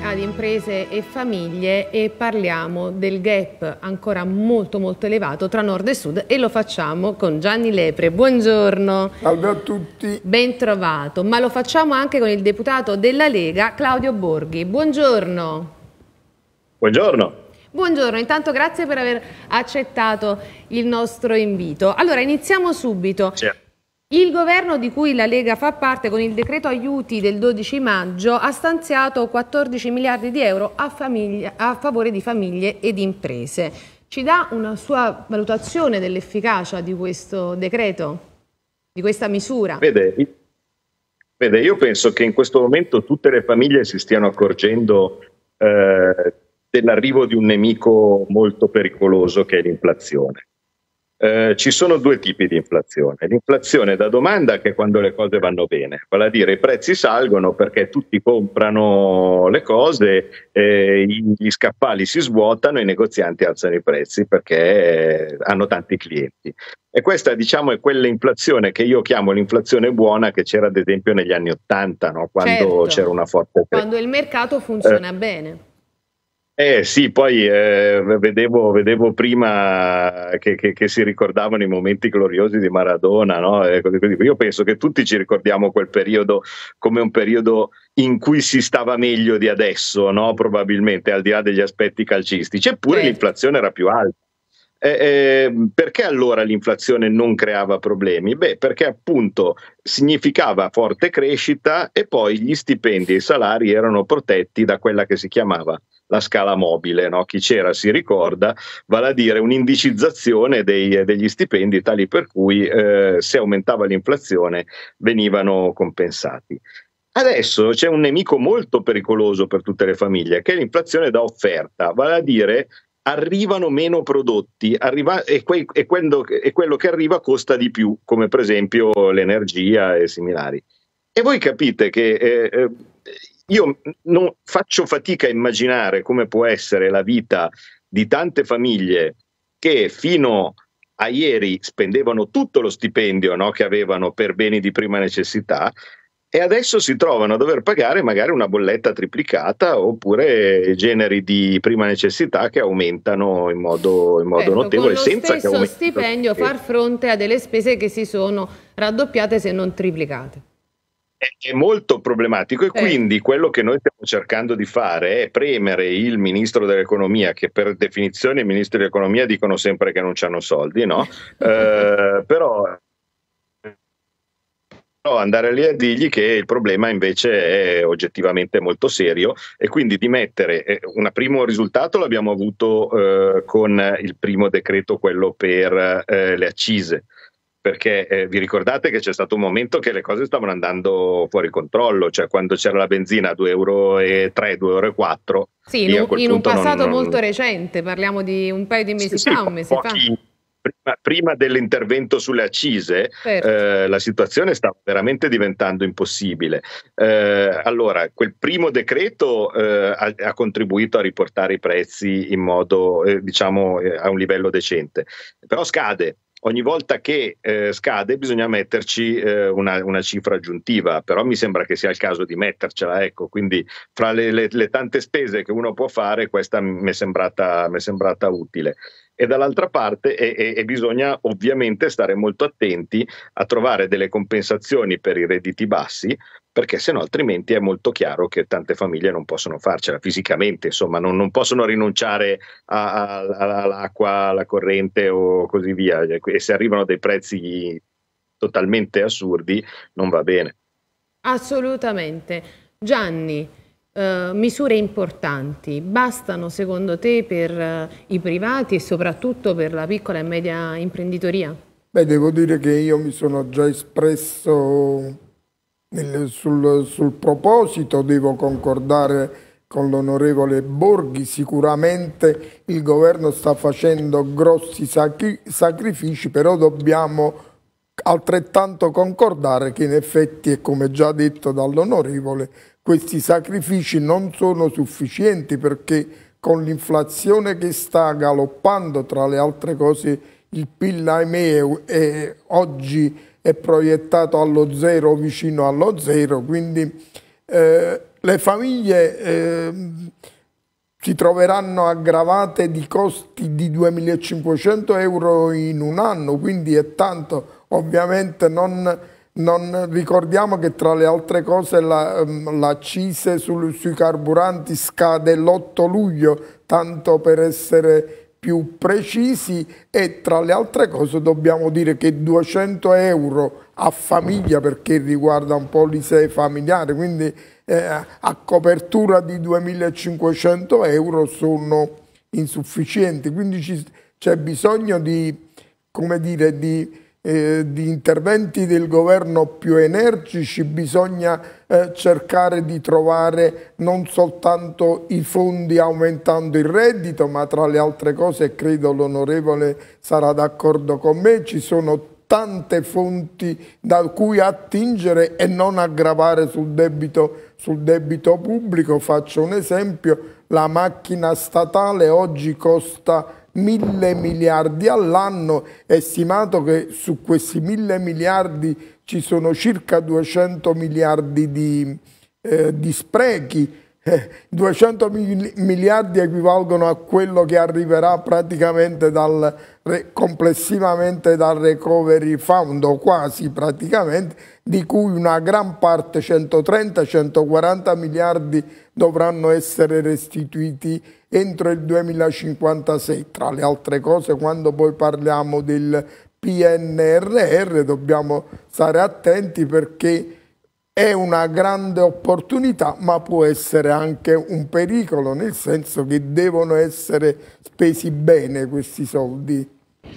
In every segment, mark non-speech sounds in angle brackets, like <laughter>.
ad imprese e famiglie e parliamo del gap ancora molto molto elevato tra nord e sud e lo facciamo con Gianni Lepre. Buongiorno. Salve a tutti. Bentrovato, ma lo facciamo anche con il deputato della Lega Claudio Borghi. Buongiorno. Buongiorno. Buongiorno, intanto grazie per aver accettato il nostro invito. Allora, iniziamo subito. Certo. Il governo di cui la Lega fa parte con il decreto aiuti del 12 maggio ha stanziato 14 miliardi di euro a, famiglia, a favore di famiglie ed imprese. Ci dà una sua valutazione dell'efficacia di questo decreto, di questa misura? Vede, vede, io penso che in questo momento tutte le famiglie si stiano accorgendo eh, dell'arrivo di un nemico molto pericoloso che è l'inflazione eh, ci sono due tipi di inflazione. L'inflazione da domanda che è quando le cose vanno bene, vale a dire i prezzi salgono perché tutti comprano le cose, eh, gli scaffali si svuotano, i negozianti alzano i prezzi perché eh, hanno tanti clienti. E questa diciamo è quell'inflazione che io chiamo l'inflazione buona che c'era ad esempio negli anni Ottanta, no? quando certo, c'era una forte... Quando il mercato funziona eh. bene. Eh sì, poi eh, vedevo, vedevo, prima che, che, che, si ricordavano i momenti gloriosi di Maradona, no? Eh, io penso che tutti ci ricordiamo quel periodo come un periodo in cui si stava meglio di adesso, no? probabilmente al di là degli aspetti calcistici, eppure eh. l'inflazione era più alta. Eh, eh, perché allora l'inflazione non creava problemi? Beh, perché appunto significava forte crescita e poi gli stipendi e i salari erano protetti da quella che si chiamava la scala mobile, no? chi c'era si ricorda, vale a dire un'indicizzazione dei, degli stipendi tali per cui eh, se aumentava l'inflazione venivano compensati. Adesso c'è un nemico molto pericoloso per tutte le famiglie, che è l'inflazione da offerta, vale a dire arrivano meno prodotti arriva, e, que, e, quello, e, quello, che arriva costa di più, come per esempio l'energia e similari. E voi capite che eh, eh io non faccio fatica a immaginare come può essere la vita di tante famiglie che fino a ieri spendevano tutto lo stipendio no, che avevano per beni di prima necessità e adesso si trovano a dover pagare magari una bolletta triplicata oppure generi di prima necessità che aumentano in modo, in modo certo, notevole senza che aumenti stipendio far fronte a delle spese che si sono raddoppiate se non triplicate è, molto problematico e eh. quindi quello che noi stiamo cercando di fare è premere il ministro dell'economia, che per definizione i ministri dell'economia dicono sempre che non hanno soldi, no? <laughs> eh, però andare lì a dirgli che il problema invece è oggettivamente molto serio e quindi di mettere eh, un primo risultato l'abbiamo avuto eh, con il primo decreto, quello per eh, le accise perché eh, vi ricordate che c'è stato un momento che le cose stavano andando fuori controllo, cioè quando c'era la benzina a 2,3 euro, 2,4 euro. Sì, in un, in un passato non, non... molto recente, parliamo di un paio di mesi sì, fa, sì, un mese pochi, fa. Prima, prima, dell'intervento sulle accise, certo. eh, la situazione sta veramente diventando impossibile. Eh, allora, quel primo decreto eh, ha, ha, contribuito a riportare i prezzi in modo, eh, diciamo, eh, a un livello decente, però scade ogni volta che eh, scade bisogna metterci eh, una, una, cifra aggiuntiva, però mi sembra che sia il caso di mettercela, ecco, quindi fra le, le, le tante spese che uno può fare questa mi è sembrata, mi è sembrata utile e dall'altra parte e, e, e bisogna ovviamente stare molto attenti a trovare delle compensazioni per i redditi bassi perché se no altrimenti è molto chiaro che tante famiglie non possono farcela fisicamente, insomma non, non possono rinunciare a, a, all'acqua, alla corrente o così via e se arrivano dei prezzi totalmente assurdi non va bene. Assolutamente. Gianni, eh, misure importanti bastano secondo te per eh, i privati e soprattutto per la piccola e media imprenditoria? Beh, devo dire che io mi sono già espresso nel, sul, sul proposito, devo concordare con l'onorevole Borghi, sicuramente il governo sta facendo grossi sacrifici, però dobbiamo altrettanto concordare che in effetti, come già detto dall'onorevole, questi sacrifici non sono sufficienti perché con l'inflazione che sta galoppando, tra le altre cose, il PIL ahimè è, oggi è proiettato allo zero, vicino allo zero, quindi eh, le famiglie eh, si troveranno aggravate di costi di 2.500 euro in un anno, quindi è tanto Ovviamente non, non ricordiamo che tra le altre cose l'accise la, ehm, sui carburanti scade l'8 luglio, tanto per essere più precisi e tra le altre cose dobbiamo dire che 200 euro a famiglia perché riguarda un polise familiare, quindi eh, a copertura di 2.500 euro sono insufficienti, quindi c'è bisogno di, come dire, di eh, di interventi del governo più energici, bisogna eh, cercare di trovare non soltanto i fondi aumentando il reddito, ma tra le altre cose, credo l'onorevole sarà d'accordo con me, ci sono tante fonti da cui attingere e non aggravare sul debito, sul debito pubblico. Faccio un esempio, la macchina statale oggi costa mille miliardi all'anno, è stimato che su questi mille miliardi ci sono circa 200 miliardi di, eh, di sprechi, 200 eh, miliardi equivalgono a quello che arriverà praticamente dal, complessivamente dal recovery fund o quasi praticamente di cui una gran parte 130-140 miliardi dovranno essere restituiti entro il 2056 tra le altre cose quando poi parliamo del PNRR dobbiamo stare attenti perché è una grande opportunità ma può essere anche un pericolo nel senso che devono essere spesi bene questi soldi.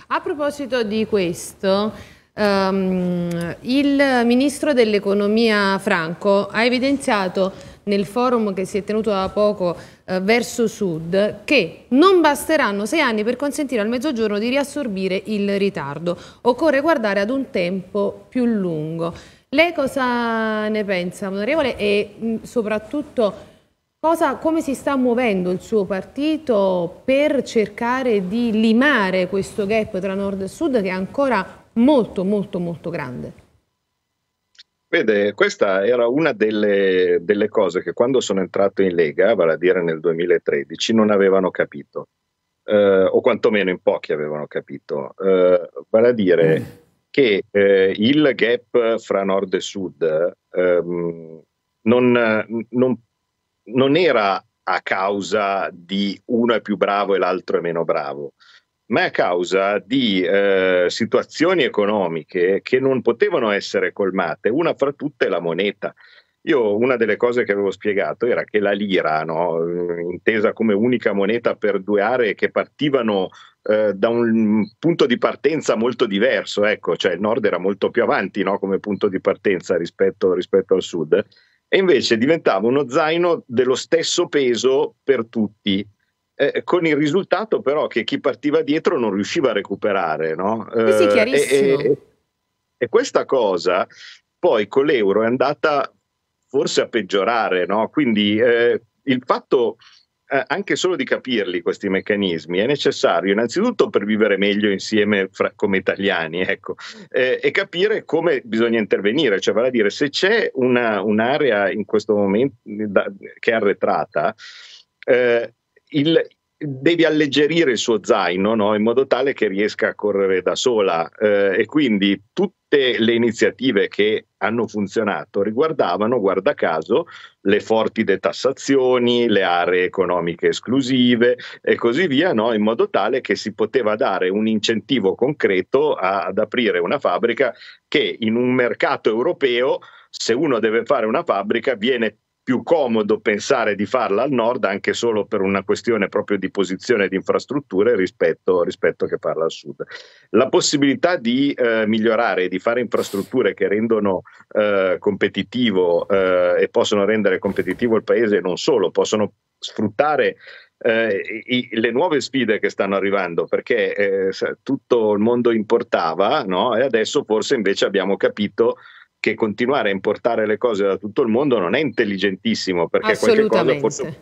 A proposito di questo, um, il ministro dell'economia Franco ha evidenziato nel forum che si è tenuto da poco eh, verso sud che non basteranno sei anni per consentire al mezzogiorno di riassorbire il ritardo, occorre guardare ad un tempo più lungo. Lei cosa ne pensa, onorevole, e soprattutto cosa, come si sta muovendo il suo partito per cercare di limare questo gap tra nord e sud che è ancora molto, molto, molto grande? Vede, questa era una delle, delle, cose che quando sono entrato in Lega, vale a dire nel 2013, non avevano capito, eh, o quantomeno in pochi avevano capito. Eh, vale a dire, mm che eh, il gap fra nord e sud ehm, non, non, non era a causa di uno è più bravo e l'altro è meno bravo, ma a causa di eh, situazioni economiche che non potevano essere colmate. Una fra tutte la moneta. Io una delle cose che avevo spiegato era che la lira, no, intesa come unica moneta per due aree che partivano eh, da un punto di partenza molto diverso, ecco, cioè il nord era molto più avanti no? come punto di partenza rispetto, rispetto al sud, e invece diventava uno zaino dello stesso peso per tutti, eh, con il risultato però che chi partiva dietro non riusciva a recuperare. No? Eh, sì, chiarissimo. E, e, e, questa cosa poi con l'euro è andata forse a peggiorare, no? quindi eh, il fatto eh, anche solo di capirli questi meccanismi è necessario innanzitutto per vivere meglio insieme fra, come italiani ecco, eh, e capire come bisogna intervenire, cioè vale a dire se c'è una, un'area in questo momento da, che è arretrata, eh, il, devi alleggerire il suo zaino no? in modo tale che riesca a correre da sola eh, e quindi tutte le iniziative che hanno funzionato riguardavano, guarda caso, le forti detassazioni, le aree economiche esclusive e così via, no? in modo tale che si poteva dare un incentivo concreto a, ad aprire una fabbrica che in un mercato europeo se uno deve fare una fabbrica viene più comodo pensare di farla al nord anche solo per una questione proprio di posizione di infrastrutture rispetto, rispetto che farla al sud. La possibilità di eh, migliorare, di fare infrastrutture che rendono eh, competitivo eh, e possono rendere competitivo il paese non solo, possono sfruttare eh, i, le nuove sfide che stanno arrivando, perché eh, tutto il mondo importava no? e adesso forse invece abbiamo capito che continuare a importare le cose da tutto il mondo non è intelligentissimo perché qualche cosa forse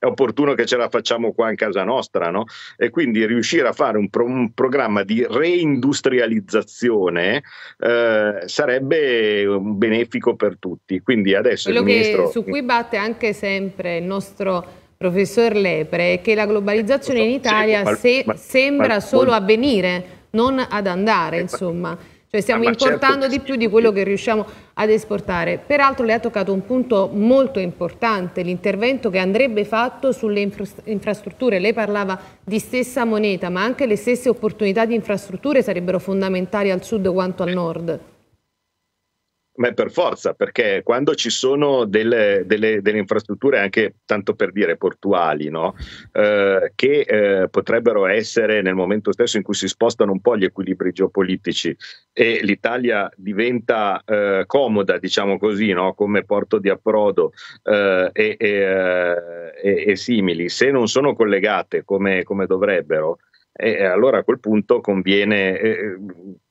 è opportuno che ce la facciamo qua in casa nostra, no? E quindi riuscire a fare un, pro- un programma di reindustrializzazione eh, sarebbe benefico per tutti. Quindi adesso Quello ministro... che su cui batte anche sempre il nostro professor Lepre è che la globalizzazione eh, in Italia se- sembra solo avvenire, non ad andare, eh, insomma. Cioè stiamo ah, certo importando certo di più di quello che riusciamo ad esportare. Peraltro lei ha toccato un punto molto importante, l'intervento che andrebbe fatto sulle infra infrastrutture. Lei parlava di stessa moneta, ma anche le stesse opportunità di infrastrutture sarebbero fondamentali al sud quanto al nord ma è per forza, perché quando ci sono delle, delle, delle infrastrutture, anche tanto per dire portuali, no? eh, che eh, potrebbero essere nel momento stesso in cui si spostano un po' gli equilibri geopolitici e l'Italia diventa eh, comoda, diciamo così, no? come porto di approdo eh, e, eh, e, e, simili, se non sono collegate come, come dovrebbero, e allora a quel punto conviene, eh,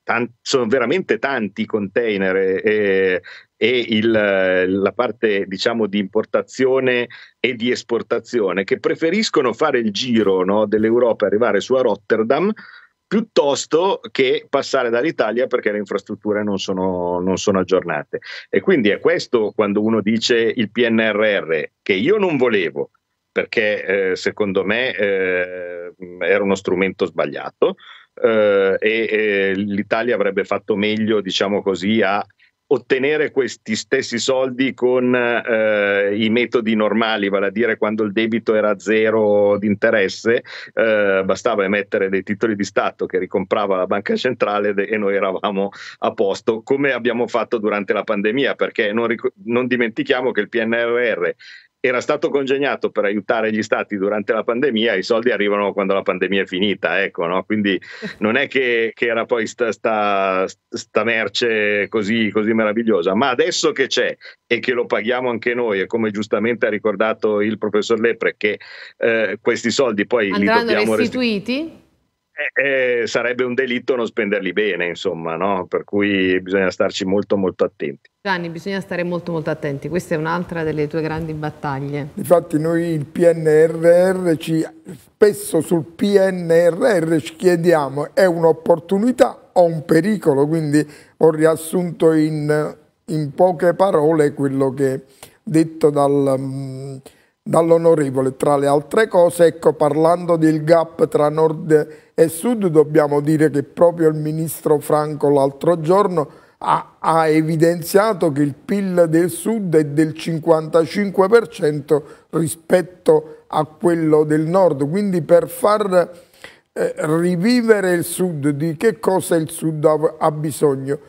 tan- sono veramente tanti i container eh, e il, la parte diciamo di importazione e di esportazione che preferiscono fare il giro no, dell'Europa e arrivare su a Rotterdam piuttosto che passare dall'Italia perché le infrastrutture non sono, non sono, aggiornate. E quindi è questo quando uno dice il PNRR, che io non volevo, perché eh, secondo me eh, era uno strumento sbagliato eh, e l'Italia avrebbe fatto meglio, diciamo così, a ottenere questi stessi soldi con eh, i metodi normali, vale a dire quando il debito era zero di interesse, eh, bastava emettere dei titoli di Stato che ricomprava la banca centrale e noi eravamo a posto, come abbiamo fatto durante la pandemia, perché non, ric- non dimentichiamo che il PNRR era stato congegnato per aiutare gli stati durante la pandemia, i soldi arrivano quando la pandemia è finita, ecco, no? quindi <laughs> non è che, che era poi sta, sta, sta merce così, così, meravigliosa, ma adesso che c'è e che lo paghiamo anche noi e come giustamente ha ricordato il professor Lepre che eh, questi soldi poi Andranno li dobbiamo restituiti? Resti- eh, eh, sarebbe un delitto non spenderli bene, insomma, no? per cui bisogna starci molto molto attenti. Gianni, bisogna stare molto molto attenti, questa è un'altra delle tue grandi battaglie. Infatti noi il PNRR, ci, spesso sul PNRR ci chiediamo è un'opportunità o un pericolo, quindi ho riassunto in, in poche parole quello che detto dal mm, dall'onorevole. Tra le altre cose, ecco, parlando del gap tra nord e sud, dobbiamo dire che proprio il ministro Franco l'altro giorno ha, ha, evidenziato che il PIL del sud è del 55% rispetto a quello del nord, quindi per far eh, rivivere il sud, di che cosa il sud ha, ha bisogno?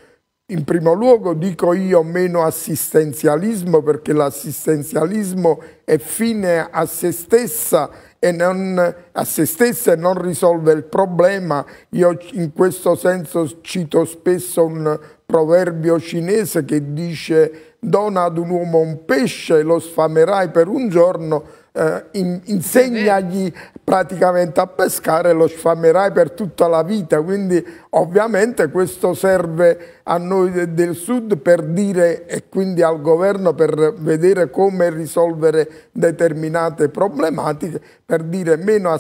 In primo luogo dico io meno assistenzialismo perché l'assistenzialismo è fine a se stessa e non, a se stessa e non risolve il problema. Io in questo senso cito spesso un proverbio cinese che dice dona ad un uomo un pesce e lo sfamerai per un giorno, eh, in, insegnagli praticamente a pescare lo sfamerai per tutta la vita, quindi ovviamente questo serve a noi del sud per dire e quindi al governo per vedere come risolvere determinate problematiche, per dire meno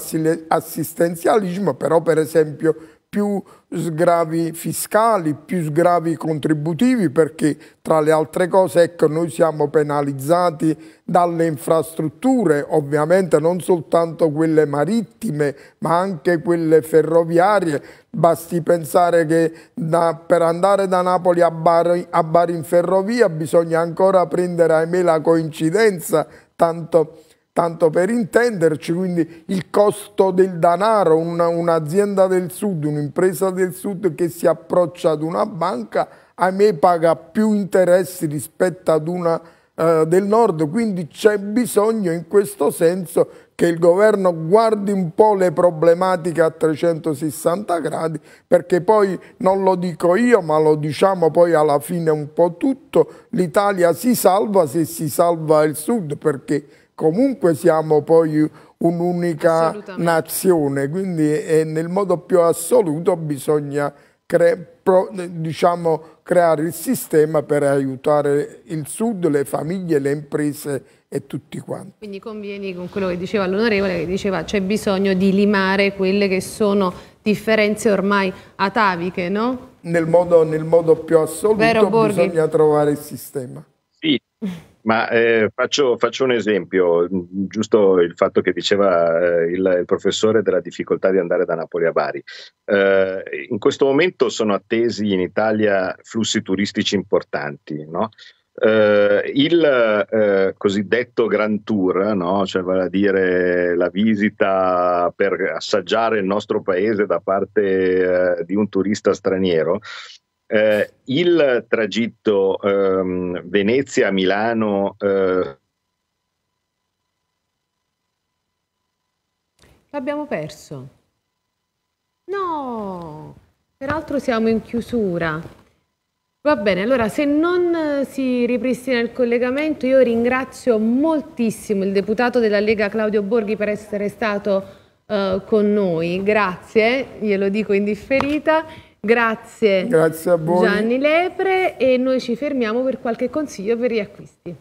assistenzialismo, però per esempio più sgravi fiscali, più sgravi contributivi, perché tra le altre cose ecco, noi siamo penalizzati dalle infrastrutture, ovviamente non soltanto quelle marittime, ma anche quelle ferroviarie. Basti pensare che da, per andare da Napoli a Bari, a Bari in ferrovia bisogna ancora prendere ahimè la coincidenza, tanto tanto per intenderci, quindi il costo del denaro, un'azienda un del sud, un'impresa del sud che si approccia ad una banca, a me paga più interessi rispetto ad una eh, del nord, quindi c'è bisogno in questo senso che il governo guardi un po' le problematiche a 360 gradi, perché poi non lo dico io, ma lo diciamo poi alla fine un po' tutto, l'Italia si salva se si salva il sud, perché comunque siamo poi un'unica nazione, quindi eh, nel modo più assoluto bisogna cre pro, eh, diciamo, creare il sistema per aiutare il Sud, le famiglie, le imprese e tutti quanti. Quindi convieni con quello che diceva l'onorevole, che diceva c'è bisogno di limare quelle che sono differenze ormai ataviche, no? Nel modo, nel modo più assoluto Vero, bisogna trovare il sistema. Sì. <laughs> Ma eh, faccio, faccio, un esempio, giusto il fatto che diceva eh, il, il, professore della difficoltà di andare da Napoli a Bari. Eh, in questo momento sono attesi in Italia flussi turistici importanti, no? Eh, il eh, cosiddetto Grand Tour, no? cioè vale a dire la visita per assaggiare il nostro paese da parte eh, di un turista straniero, eh, il tragitto ehm, Venezia-Milano. Eh... L'abbiamo perso. No, peraltro siamo in chiusura. Va bene, allora se non si ripristina il collegamento io ringrazio moltissimo il deputato della Lega Claudio Borghi per essere stato eh, con noi, grazie, glielo dico in differita. Grazie. Grazie a voi. Gianni Lepre e noi ci fermiamo per qualche consiglio per gli acquisti.